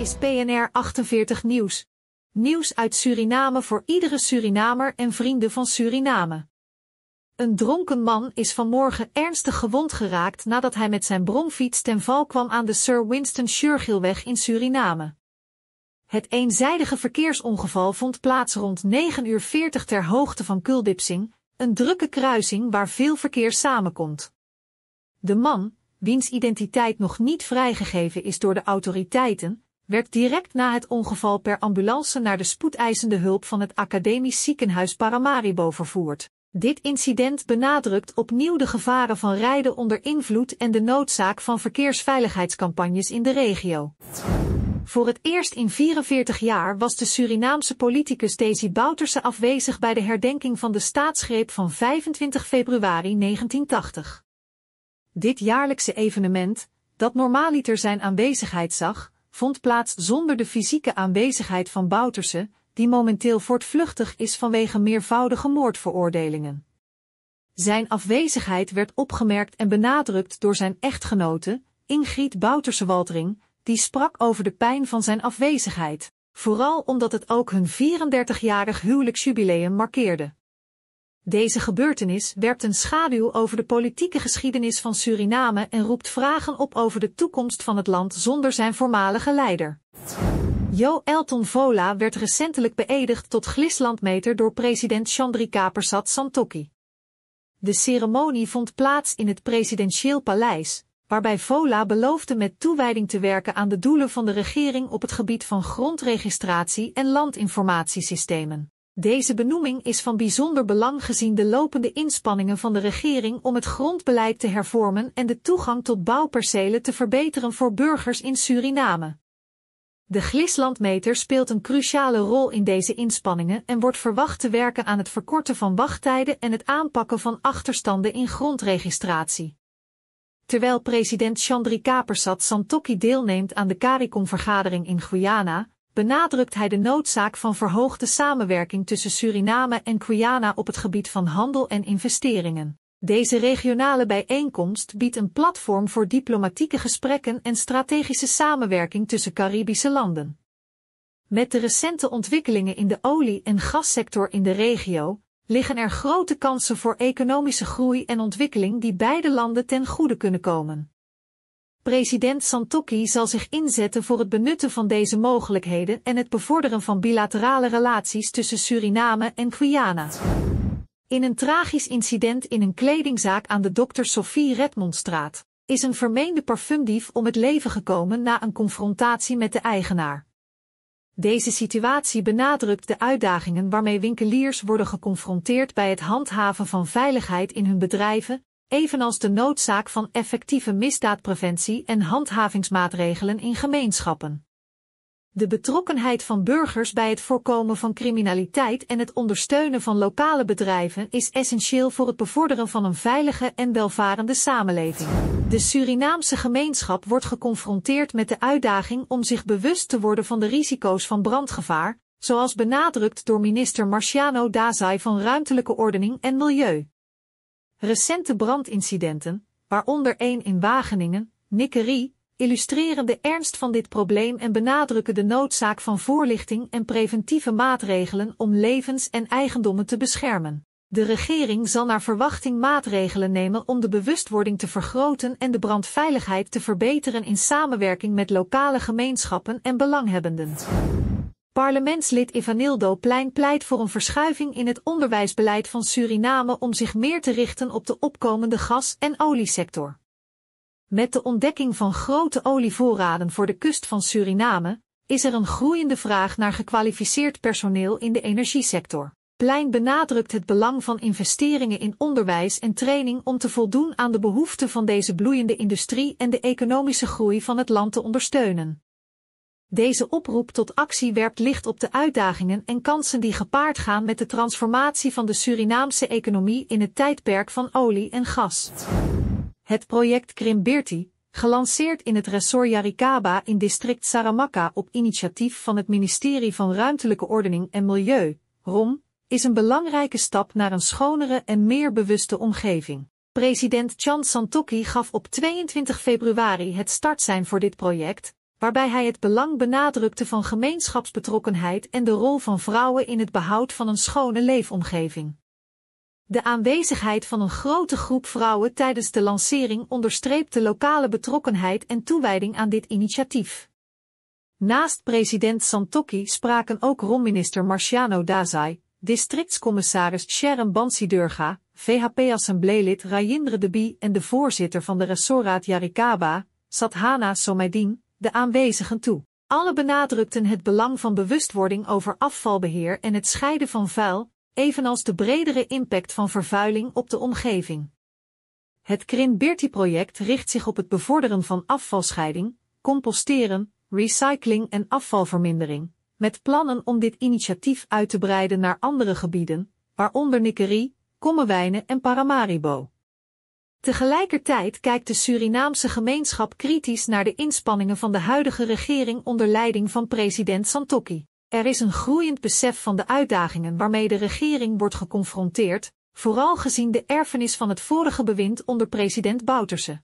is PNR 48 Nieuws. Nieuws uit Suriname voor iedere Surinamer en vrienden van Suriname. Een dronken man is vanmorgen ernstig gewond geraakt nadat hij met zijn bromfiets ten val kwam aan de Sir Winston Churchillweg in Suriname. Het eenzijdige verkeersongeval vond plaats rond 9.40 uur ter hoogte van Kuldipsing, een drukke kruising waar veel verkeer samenkomt. De man, wiens identiteit nog niet vrijgegeven is door de autoriteiten, werd direct na het ongeval per ambulance naar de spoedeisende hulp van het Academisch Ziekenhuis Paramaribo vervoerd. Dit incident benadrukt opnieuw de gevaren van rijden onder invloed en de noodzaak van verkeersveiligheidscampagnes in de regio. Voor het eerst in 44 jaar was de Surinaamse politicus Desi Bouterse afwezig bij de herdenking van de staatsgreep van 25 februari 1980. Dit jaarlijkse evenement, dat normaliter zijn aanwezigheid zag, vond plaats zonder de fysieke aanwezigheid van Bouterse, die momenteel voortvluchtig is vanwege meervoudige moordveroordelingen. Zijn afwezigheid werd opgemerkt en benadrukt door zijn echtgenote, Ingrid Bouterse-Waltering, die sprak over de pijn van zijn afwezigheid, vooral omdat het ook hun 34-jarig huwelijksjubileum markeerde. Deze gebeurtenis werpt een schaduw over de politieke geschiedenis van Suriname en roept vragen op over de toekomst van het land zonder zijn voormalige leider. Jo Elton Vola werd recentelijk beëdigd tot glislandmeter door president Chandrika Persat Santokki. De ceremonie vond plaats in het presidentieel paleis, waarbij Vola beloofde met toewijding te werken aan de doelen van de regering op het gebied van grondregistratie en landinformatiesystemen. Deze benoeming is van bijzonder belang gezien de lopende inspanningen van de regering om het grondbeleid te hervormen en de toegang tot bouwpercelen te verbeteren voor burgers in Suriname. De Glislandmeter speelt een cruciale rol in deze inspanningen en wordt verwacht te werken aan het verkorten van wachttijden en het aanpakken van achterstanden in grondregistratie. Terwijl president Chandrika Persat Santokki deelneemt aan de CARICOM-vergadering in Guyana, benadrukt hij de noodzaak van verhoogde samenwerking tussen Suriname en Guyana op het gebied van handel en investeringen. Deze regionale bijeenkomst biedt een platform voor diplomatieke gesprekken en strategische samenwerking tussen Caribische landen. Met de recente ontwikkelingen in de olie- en gassector in de regio liggen er grote kansen voor economische groei en ontwikkeling die beide landen ten goede kunnen komen. President Santoki zal zich inzetten voor het benutten van deze mogelijkheden en het bevorderen van bilaterale relaties tussen Suriname en Guyana. In een tragisch incident in een kledingzaak aan de Dr. Sophie Redmondstraat is een vermeende parfumdief om het leven gekomen na een confrontatie met de eigenaar. Deze situatie benadrukt de uitdagingen waarmee winkeliers worden geconfronteerd bij het handhaven van veiligheid in hun bedrijven evenals de noodzaak van effectieve misdaadpreventie en handhavingsmaatregelen in gemeenschappen. De betrokkenheid van burgers bij het voorkomen van criminaliteit en het ondersteunen van lokale bedrijven is essentieel voor het bevorderen van een veilige en welvarende samenleving. De Surinaamse gemeenschap wordt geconfronteerd met de uitdaging om zich bewust te worden van de risico's van brandgevaar, zoals benadrukt door minister Marciano Dazaï van Ruimtelijke Ordening en Milieu. Recente brandincidenten, waaronder één in Wageningen, Nikkerie, illustreren de ernst van dit probleem en benadrukken de noodzaak van voorlichting en preventieve maatregelen om levens en eigendommen te beschermen. De regering zal naar verwachting maatregelen nemen om de bewustwording te vergroten en de brandveiligheid te verbeteren in samenwerking met lokale gemeenschappen en belanghebbenden. Parlementslid Ivanildo Plein pleit voor een verschuiving in het onderwijsbeleid van Suriname om zich meer te richten op de opkomende gas- en oliesector. Met de ontdekking van grote olievoorraden voor de kust van Suriname is er een groeiende vraag naar gekwalificeerd personeel in de energiesector. Plein benadrukt het belang van investeringen in onderwijs en training om te voldoen aan de behoeften van deze bloeiende industrie en de economische groei van het land te ondersteunen. Deze oproep tot actie werpt licht op de uitdagingen en kansen die gepaard gaan met de transformatie van de Surinaamse economie in het tijdperk van olie en gas. Het project Krimberti, gelanceerd in het ressort Yarikaba in district Saramaka op initiatief van het ministerie van Ruimtelijke Ordening en Milieu, ROM, is een belangrijke stap naar een schonere en meer bewuste omgeving. President Chan Santokki gaf op 22 februari het startsein voor dit project, waarbij hij het belang benadrukte van gemeenschapsbetrokkenheid en de rol van vrouwen in het behoud van een schone leefomgeving. De aanwezigheid van een grote groep vrouwen tijdens de lancering onderstreept de lokale betrokkenheid en toewijding aan dit initiatief. Naast president Santokki spraken ook romminister Marciano Dazai, districtscommissaris Sharon Bansidurga, VHP-assembleelid Rajindra Debi en de voorzitter van de ressortraad Yarikaba, Sadhana Somedin, de aanwezigen toe. Alle benadrukten het belang van bewustwording over afvalbeheer en het scheiden van vuil, evenals de bredere impact van vervuiling op de omgeving. Het Krin birti project richt zich op het bevorderen van afvalscheiding, composteren, recycling en afvalvermindering, met plannen om dit initiatief uit te breiden naar andere gebieden, waaronder Nikkerie, Kommewijnen en Paramaribo. Tegelijkertijd kijkt de Surinaamse gemeenschap kritisch naar de inspanningen van de huidige regering onder leiding van president Santokki. Er is een groeiend besef van de uitdagingen waarmee de regering wordt geconfronteerd, vooral gezien de erfenis van het vorige bewind onder president Bouterse.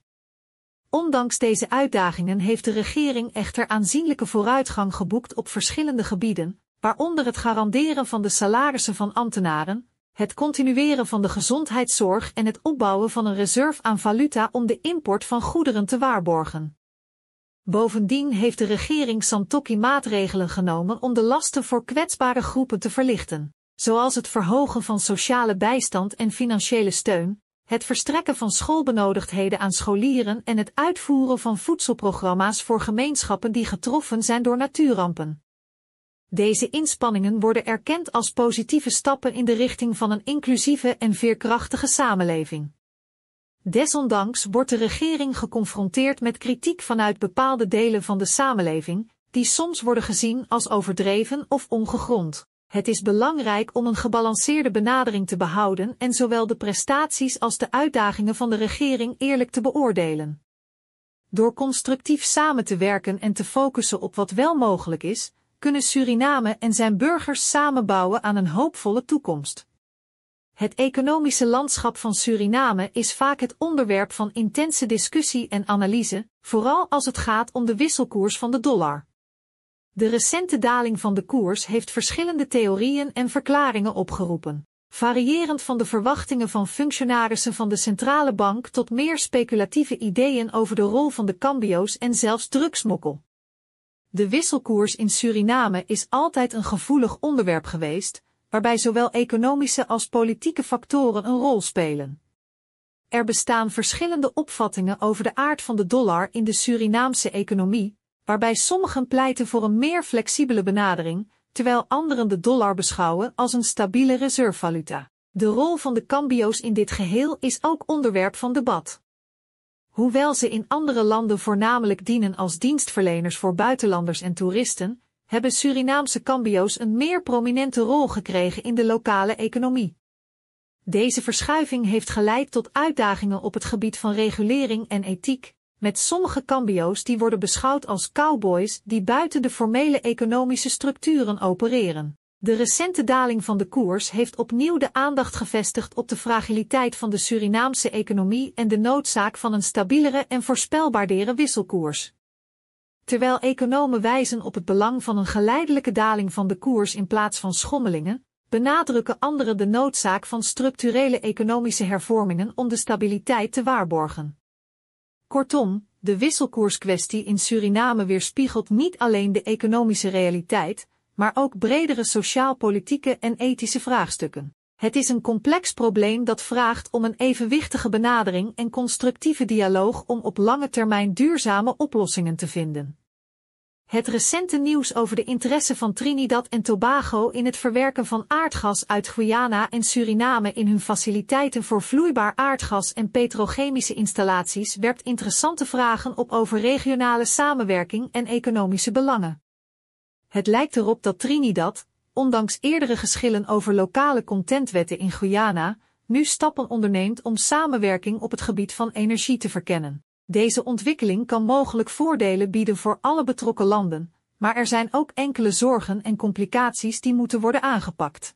Ondanks deze uitdagingen heeft de regering echter aanzienlijke vooruitgang geboekt op verschillende gebieden, waaronder het garanderen van de salarissen van ambtenaren, het continueren van de gezondheidszorg en het opbouwen van een reserve aan valuta om de import van goederen te waarborgen. Bovendien heeft de regering Santokki maatregelen genomen om de lasten voor kwetsbare groepen te verlichten, zoals het verhogen van sociale bijstand en financiële steun, het verstrekken van schoolbenodigdheden aan scholieren en het uitvoeren van voedselprogramma's voor gemeenschappen die getroffen zijn door natuurrampen. Deze inspanningen worden erkend als positieve stappen in de richting van een inclusieve en veerkrachtige samenleving. Desondanks wordt de regering geconfronteerd met kritiek vanuit bepaalde delen van de samenleving, die soms worden gezien als overdreven of ongegrond. Het is belangrijk om een gebalanceerde benadering te behouden en zowel de prestaties als de uitdagingen van de regering eerlijk te beoordelen. Door constructief samen te werken en te focussen op wat wel mogelijk is, kunnen Suriname en zijn burgers samenbouwen aan een hoopvolle toekomst. Het economische landschap van Suriname is vaak het onderwerp van intense discussie en analyse, vooral als het gaat om de wisselkoers van de dollar. De recente daling van de koers heeft verschillende theorieën en verklaringen opgeroepen, variërend van de verwachtingen van functionarissen van de centrale bank tot meer speculatieve ideeën over de rol van de cambio's en zelfs drugsmokkel. De wisselkoers in Suriname is altijd een gevoelig onderwerp geweest, waarbij zowel economische als politieke factoren een rol spelen. Er bestaan verschillende opvattingen over de aard van de dollar in de Surinaamse economie, waarbij sommigen pleiten voor een meer flexibele benadering, terwijl anderen de dollar beschouwen als een stabiele reservevaluta. De rol van de cambio's in dit geheel is ook onderwerp van debat. Hoewel ze in andere landen voornamelijk dienen als dienstverleners voor buitenlanders en toeristen, hebben Surinaamse cambio's een meer prominente rol gekregen in de lokale economie. Deze verschuiving heeft geleid tot uitdagingen op het gebied van regulering en ethiek, met sommige cambio's die worden beschouwd als cowboys die buiten de formele economische structuren opereren. De recente daling van de koers heeft opnieuw de aandacht gevestigd op de fragiliteit van de Surinaamse economie en de noodzaak van een stabielere en voorspelbaardere wisselkoers. Terwijl economen wijzen op het belang van een geleidelijke daling van de koers in plaats van schommelingen, benadrukken anderen de noodzaak van structurele economische hervormingen om de stabiliteit te waarborgen. Kortom, de wisselkoerskwestie in Suriname weerspiegelt niet alleen de economische realiteit, maar ook bredere sociaal-politieke en ethische vraagstukken. Het is een complex probleem dat vraagt om een evenwichtige benadering en constructieve dialoog om op lange termijn duurzame oplossingen te vinden. Het recente nieuws over de interesse van Trinidad en Tobago in het verwerken van aardgas uit Guyana en Suriname in hun faciliteiten voor vloeibaar aardgas en petrochemische installaties werpt interessante vragen op over regionale samenwerking en economische belangen. Het lijkt erop dat Trinidad, ondanks eerdere geschillen over lokale contentwetten in Guyana, nu stappen onderneemt om samenwerking op het gebied van energie te verkennen. Deze ontwikkeling kan mogelijk voordelen bieden voor alle betrokken landen, maar er zijn ook enkele zorgen en complicaties die moeten worden aangepakt.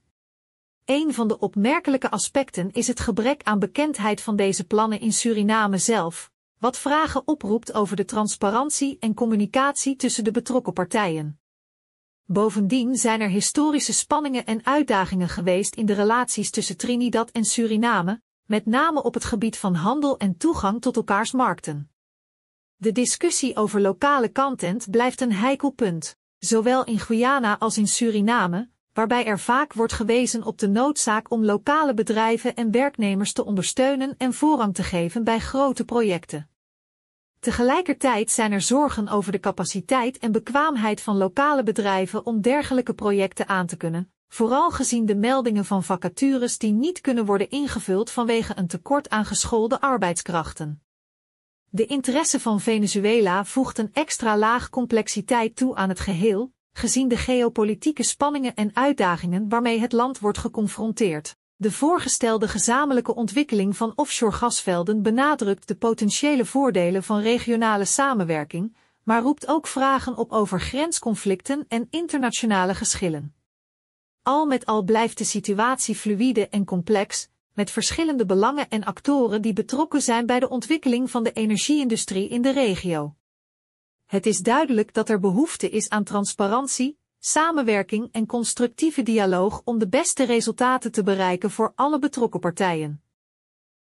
Een van de opmerkelijke aspecten is het gebrek aan bekendheid van deze plannen in Suriname zelf, wat vragen oproept over de transparantie en communicatie tussen de betrokken partijen. Bovendien zijn er historische spanningen en uitdagingen geweest in de relaties tussen Trinidad en Suriname, met name op het gebied van handel en toegang tot elkaars markten. De discussie over lokale content blijft een heikel punt, zowel in Guyana als in Suriname, waarbij er vaak wordt gewezen op de noodzaak om lokale bedrijven en werknemers te ondersteunen en voorrang te geven bij grote projecten. Tegelijkertijd zijn er zorgen over de capaciteit en bekwaamheid van lokale bedrijven om dergelijke projecten aan te kunnen, vooral gezien de meldingen van vacatures die niet kunnen worden ingevuld vanwege een tekort aan geschoolde arbeidskrachten. De interesse van Venezuela voegt een extra laag complexiteit toe aan het geheel, gezien de geopolitieke spanningen en uitdagingen waarmee het land wordt geconfronteerd. De voorgestelde gezamenlijke ontwikkeling van offshore gasvelden benadrukt de potentiële voordelen van regionale samenwerking, maar roept ook vragen op over grensconflicten en internationale geschillen. Al met al blijft de situatie fluïde en complex, met verschillende belangen en actoren die betrokken zijn bij de ontwikkeling van de energieindustrie in de regio. Het is duidelijk dat er behoefte is aan transparantie, samenwerking en constructieve dialoog om de beste resultaten te bereiken voor alle betrokken partijen.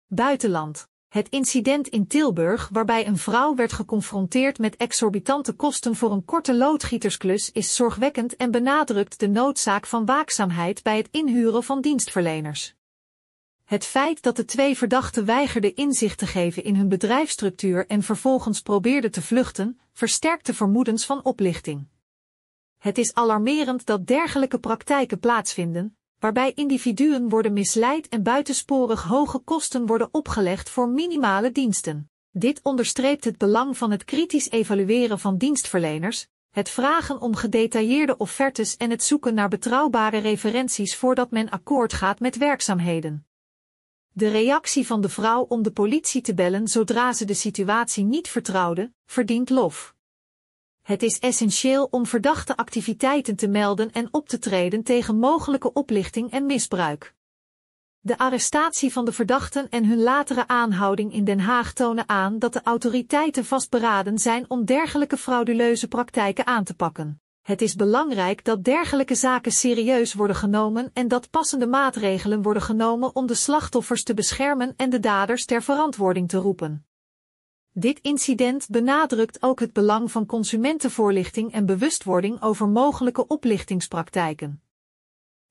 Buitenland. Het incident in Tilburg waarbij een vrouw werd geconfronteerd met exorbitante kosten voor een korte loodgietersklus is zorgwekkend en benadrukt de noodzaak van waakzaamheid bij het inhuren van dienstverleners. Het feit dat de twee verdachten weigerden inzicht te geven in hun bedrijfsstructuur en vervolgens probeerden te vluchten, versterkte vermoedens van oplichting. Het is alarmerend dat dergelijke praktijken plaatsvinden, waarbij individuen worden misleid en buitensporig hoge kosten worden opgelegd voor minimale diensten. Dit onderstreept het belang van het kritisch evalueren van dienstverleners, het vragen om gedetailleerde offertes en het zoeken naar betrouwbare referenties voordat men akkoord gaat met werkzaamheden. De reactie van de vrouw om de politie te bellen zodra ze de situatie niet vertrouwde, verdient lof. Het is essentieel om verdachte activiteiten te melden en op te treden tegen mogelijke oplichting en misbruik. De arrestatie van de verdachten en hun latere aanhouding in Den Haag tonen aan dat de autoriteiten vastberaden zijn om dergelijke frauduleuze praktijken aan te pakken. Het is belangrijk dat dergelijke zaken serieus worden genomen en dat passende maatregelen worden genomen om de slachtoffers te beschermen en de daders ter verantwoording te roepen. Dit incident benadrukt ook het belang van consumentenvoorlichting en bewustwording over mogelijke oplichtingspraktijken.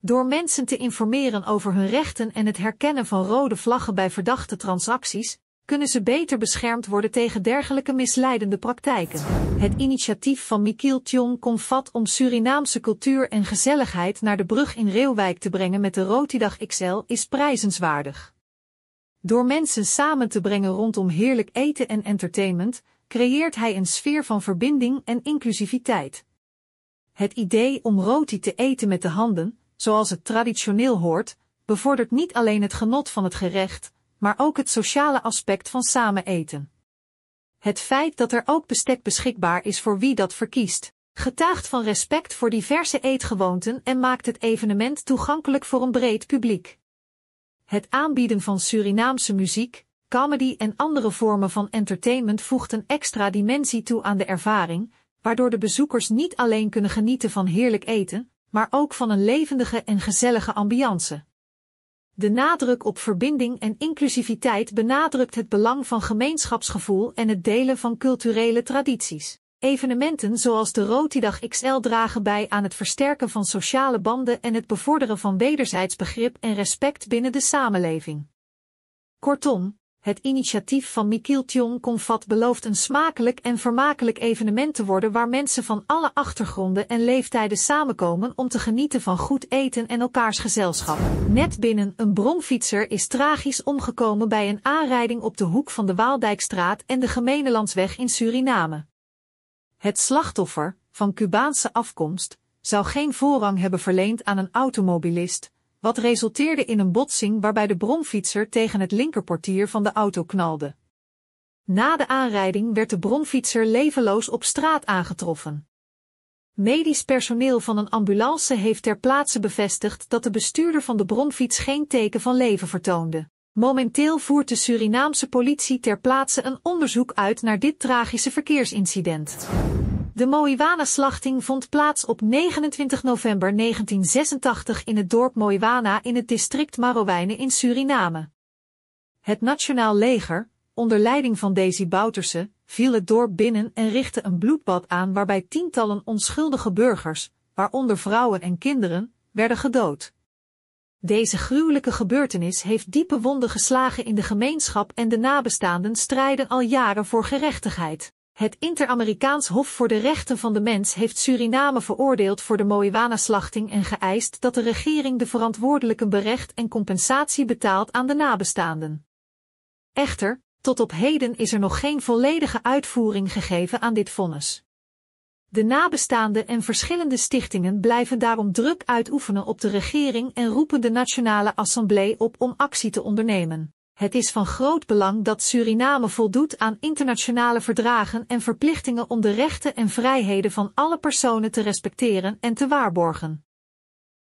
Door mensen te informeren over hun rechten en het herkennen van rode vlaggen bij verdachte transacties, kunnen ze beter beschermd worden tegen dergelijke misleidende praktijken. Het initiatief van Michiel Tjong komt om Surinaamse cultuur en gezelligheid naar de brug in Reeuwijk te brengen met de Rotidag XL is prijzenswaardig. Door mensen samen te brengen rondom heerlijk eten en entertainment, creëert hij een sfeer van verbinding en inclusiviteit. Het idee om roti te eten met de handen, zoals het traditioneel hoort, bevordert niet alleen het genot van het gerecht, maar ook het sociale aspect van samen eten. Het feit dat er ook bestek beschikbaar is voor wie dat verkiest, getuigt van respect voor diverse eetgewoonten en maakt het evenement toegankelijk voor een breed publiek het aanbieden van Surinaamse muziek, comedy en andere vormen van entertainment voegt een extra dimensie toe aan de ervaring, waardoor de bezoekers niet alleen kunnen genieten van heerlijk eten, maar ook van een levendige en gezellige ambiance. De nadruk op verbinding en inclusiviteit benadrukt het belang van gemeenschapsgevoel en het delen van culturele tradities. Evenementen zoals de Rotidag XL dragen bij aan het versterken van sociale banden en het bevorderen van wederzijds begrip en respect binnen de samenleving. Kortom, het initiatief van Michiel Konfat belooft een smakelijk en vermakelijk evenement te worden waar mensen van alle achtergronden en leeftijden samenkomen om te genieten van goed eten en elkaars gezelschap. Net binnen een bromfietser is tragisch omgekomen bij een aanrijding op de hoek van de Waaldijkstraat en de Gemeenelandsweg in Suriname. Het slachtoffer, van Cubaanse afkomst, zou geen voorrang hebben verleend aan een automobilist, wat resulteerde in een botsing waarbij de bromfietser tegen het linkerportier van de auto knalde. Na de aanrijding werd de bromfietser levenloos op straat aangetroffen. Medisch personeel van een ambulance heeft ter plaatse bevestigd dat de bestuurder van de bromfiets geen teken van leven vertoonde. Momenteel voert de Surinaamse politie ter plaatse een onderzoek uit naar dit tragische verkeersincident. De Moiwana-slachting vond plaats op 29 november 1986 in het dorp Moiwana in het district Marowijnen in Suriname. Het Nationaal Leger, onder leiding van Daisy Bouterse, viel het dorp binnen en richtte een bloedbad aan waarbij tientallen onschuldige burgers, waaronder vrouwen en kinderen, werden gedood. Deze gruwelijke gebeurtenis heeft diepe wonden geslagen in de gemeenschap en de nabestaanden strijden al jaren voor gerechtigheid. Het Inter-Amerikaans Hof voor de Rechten van de Mens heeft Suriname veroordeeld voor de Moiwana-slachting en geëist dat de regering de verantwoordelijken berecht en compensatie betaalt aan de nabestaanden. Echter, tot op heden is er nog geen volledige uitvoering gegeven aan dit vonnis. De nabestaanden en verschillende stichtingen blijven daarom druk uitoefenen op de regering en roepen de Nationale Assemblée op om actie te ondernemen. Het is van groot belang dat Suriname voldoet aan internationale verdragen en verplichtingen om de rechten en vrijheden van alle personen te respecteren en te waarborgen.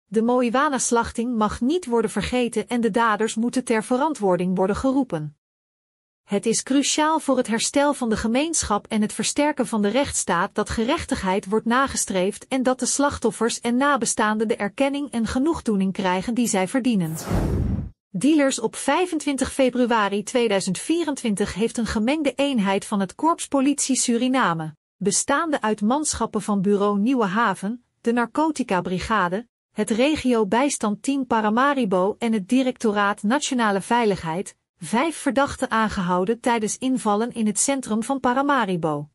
De Moiwana-slachting mag niet worden vergeten en de daders moeten ter verantwoording worden geroepen. Het is cruciaal voor het herstel van de gemeenschap en het versterken van de rechtsstaat dat gerechtigheid wordt nagestreefd en dat de slachtoffers en nabestaanden de erkenning en genoegdoening krijgen die zij verdienen. Dealers op 25 februari 2024 heeft een gemengde eenheid van het Korps Politie Suriname, bestaande uit manschappen van Bureau Nieuwe Haven, de Narcotica Brigade, het Regio Bijstand Team Paramaribo en het Directoraat Nationale Veiligheid, Vijf verdachten aangehouden tijdens invallen in het centrum van Paramaribo.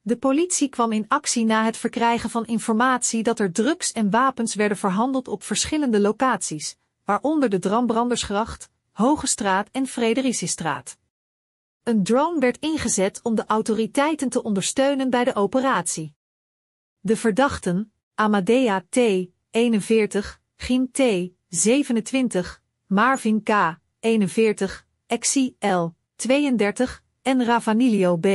De politie kwam in actie na het verkrijgen van informatie dat er drugs en wapens werden verhandeld op verschillende locaties, waaronder de Drambrandersgracht, Hoge Straat en Fredericistraat. Een drone werd ingezet om de autoriteiten te ondersteunen bij de operatie. De verdachten, Amadea T. 41, Gin T. 27, Marvin K. 41, Exi L, 32 en Ravanilio B,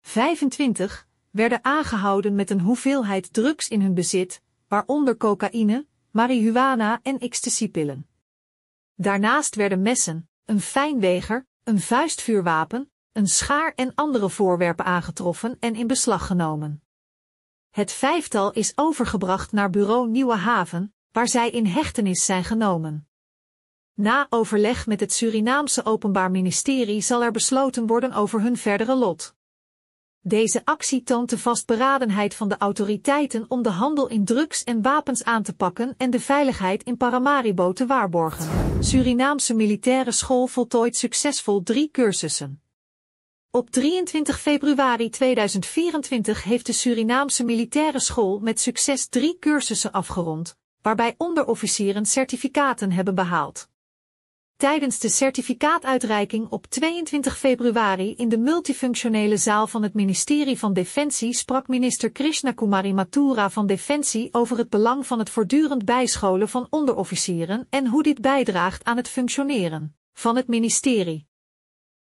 25, werden aangehouden met een hoeveelheid drugs in hun bezit, waaronder cocaïne, marihuana en ecstasypillen. Daarnaast werden messen, een fijnweger, een vuistvuurwapen, een schaar en andere voorwerpen aangetroffen en in beslag genomen. Het vijftal is overgebracht naar bureau Nieuwe Haven, waar zij in hechtenis zijn genomen. Na overleg met het Surinaamse Openbaar Ministerie zal er besloten worden over hun verdere lot. Deze actie toont de vastberadenheid van de autoriteiten om de handel in drugs en wapens aan te pakken en de veiligheid in Paramaribo te waarborgen. Surinaamse militaire school voltooit succesvol drie cursussen. Op 23 februari 2024 heeft de Surinaamse militaire school met succes drie cursussen afgerond, waarbij onderofficieren certificaten hebben behaald tijdens de certificaatuitreiking op 22 februari in de multifunctionele zaal van het ministerie van Defensie sprak minister Krishnakumari Mathura van Defensie over het belang van het voortdurend bijscholen van onderofficieren en hoe dit bijdraagt aan het functioneren van het ministerie.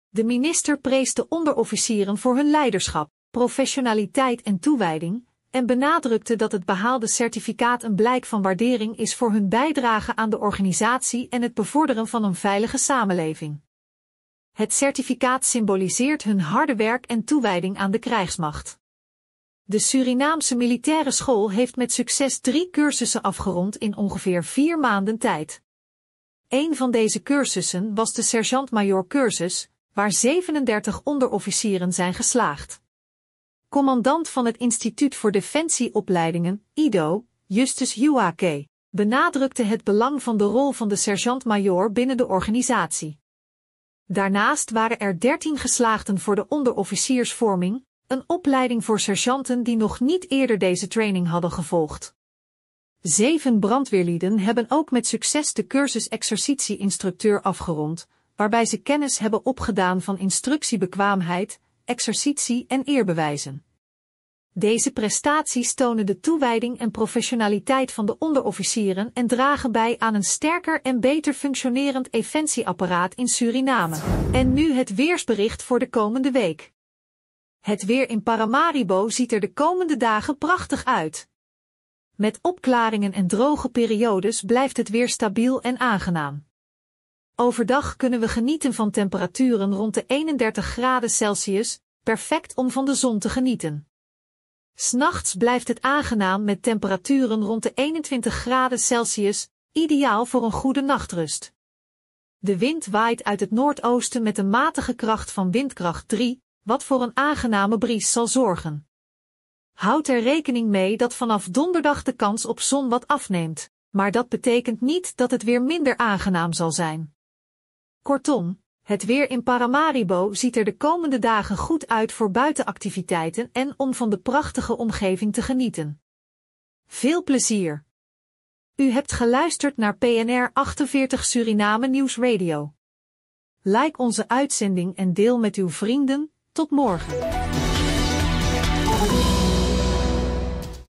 De minister prees de onderofficieren voor hun leiderschap, professionaliteit en toewijding, en benadrukte dat het behaalde certificaat een blijk van waardering is voor hun bijdrage aan de organisatie en het bevorderen van een veilige samenleving. Het certificaat symboliseert hun harde werk en toewijding aan de krijgsmacht. De Surinaamse militaire school heeft met succes drie cursussen afgerond in ongeveer vier maanden tijd. Een van deze cursussen was de sergeant major cursus, waar 37 onderofficieren zijn geslaagd commandant van het Instituut voor Defensieopleidingen, IDO, Justus Huake, benadrukte het belang van de rol van de sergeant-majoor binnen de organisatie. Daarnaast waren er dertien geslaagden voor de onderofficiersvorming, een opleiding voor sergeanten die nog niet eerder deze training hadden gevolgd. Zeven brandweerlieden hebben ook met succes de cursus exercitie-instructeur afgerond, waarbij ze kennis hebben opgedaan van instructiebekwaamheid, exercitie en eerbewijzen. Deze prestaties tonen de toewijding en professionaliteit van de onderofficieren en dragen bij aan een sterker en beter functionerend eventieapparaat in Suriname. En nu het weersbericht voor de komende week. Het weer in Paramaribo ziet er de komende dagen prachtig uit. Met opklaringen en droge periodes blijft het weer stabiel en aangenaam. Overdag kunnen we genieten van temperaturen rond de 31 graden Celsius, perfect om van de zon te genieten. S'nachts blijft het aangenaam met temperaturen rond de 21 graden Celsius, ideaal voor een goede nachtrust. De wind waait uit het noordoosten met een matige kracht van windkracht 3, wat voor een aangename bries zal zorgen. Houd er rekening mee dat vanaf donderdag de kans op zon wat afneemt, maar dat betekent niet dat het weer minder aangenaam zal zijn. Kortom, het weer in Paramaribo ziet er de komende dagen goed uit voor buitenactiviteiten en om van de prachtige omgeving te genieten. Veel plezier! U hebt geluisterd naar PNR 48 Suriname Nieuws Radio. Like onze uitzending en deel met uw vrienden. Tot morgen.